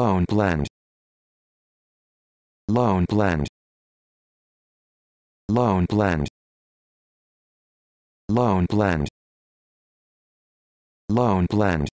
Loan blend. Loan blend. Loan blend. Loan blend. Loan blend.